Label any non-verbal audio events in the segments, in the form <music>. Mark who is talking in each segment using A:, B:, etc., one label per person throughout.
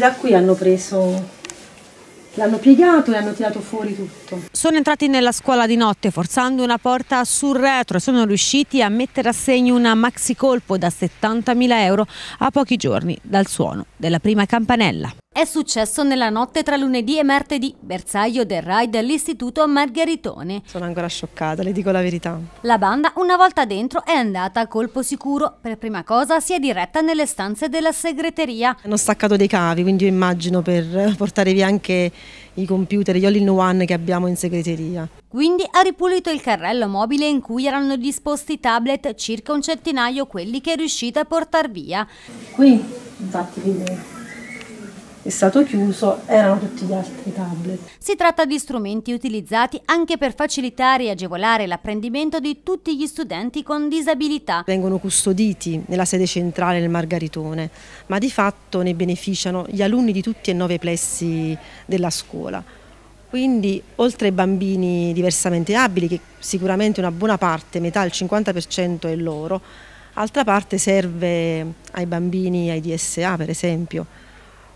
A: Da qui hanno preso L'hanno piegato e hanno tirato fuori tutto.
B: Sono entrati nella scuola di notte forzando una porta sul retro e sono riusciti a mettere a segno una maxi colpo da 70.000 euro a pochi giorni dal suono della prima campanella.
C: È successo nella notte tra lunedì e martedì, bersaglio del raid all'Istituto Margheritone. Sono
A: ancora scioccata, le dico la verità.
C: La banda, una volta dentro, è andata a colpo sicuro. Per prima cosa si è diretta nelle stanze della segreteria.
A: Hanno staccato dei cavi, quindi io immagino per portare via anche i computer, gli all in one che abbiamo in segreteria.
C: Quindi ha ripulito il carrello mobile in cui erano disposti i tablet, circa un centinaio quelli che è riuscita a portare via. Qui, infatti,
A: vedete è stato chiuso, erano tutti gli altri tablet.
C: Si tratta di strumenti utilizzati anche per facilitare e agevolare l'apprendimento di tutti gli studenti con disabilità.
A: Vengono custoditi nella sede centrale del Margaritone, ma di fatto ne beneficiano gli alunni di tutti e nove i plessi della scuola. Quindi oltre ai bambini diversamente abili, che sicuramente una buona parte, metà, il 50% è loro, altra parte serve ai bambini, ai DSA per esempio,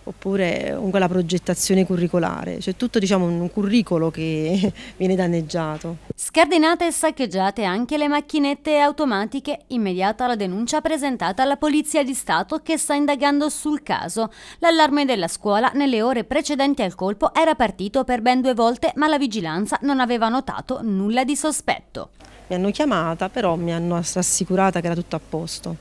A: oppure comunque la progettazione curricolare, cioè tutto diciamo un curriculum che <laughs> viene danneggiato.
C: Scardinate e saccheggiate anche le macchinette automatiche, immediata la denuncia presentata alla Polizia di Stato che sta indagando sul caso. L'allarme della scuola nelle ore precedenti al colpo era partito per ben due volte ma la vigilanza non aveva notato nulla di sospetto.
A: Mi hanno chiamata però mi hanno assicurata che era tutto a posto.